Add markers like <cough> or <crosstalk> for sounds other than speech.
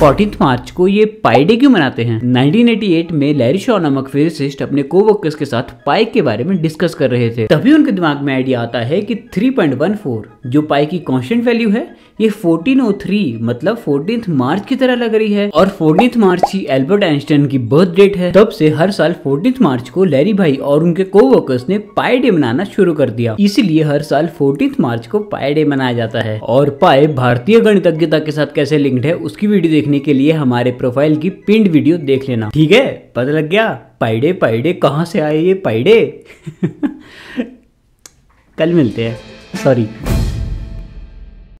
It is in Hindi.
फोर्टीन मार्च को ये पाई डे क्यों मनाते हैं 1988 में लैरी शॉ नामक फिजिसिस्ट अपने वर्कर्स के साथ पाई के बारे में डिस्कस कर रहे थे तभी उनके दिमाग में आइडिया आता है कि 3.14 जो पाई की कॉन्स्टेंट वैल्यू है ये 1403 मतलब फोर्टीन मार्च की तरह लग रही है और फोर्टीन मार्च ही एल्बर्ट आइंस्टाइन की बर्थ डेट है तब से हर साल फोर्टीन मार्च को लैरी भाई और उनके को वर्कर्स ने पाई डे मनाना शुरू कर दिया इसीलिए हर साल फोर्टीन मार्च को पाई डे मनाया जाता है और पाई भारतीय गणितज्ञता के साथ कैसे लिंक्ड है उसकी वीडियो देख देखने के लिए हमारे प्रोफाइल की पिंड वीडियो देख लेना ठीक है पता लग गया पाइडे पाइडे कहाँ से आए ये पाइडे <laughs> कल मिलते हैं सॉरी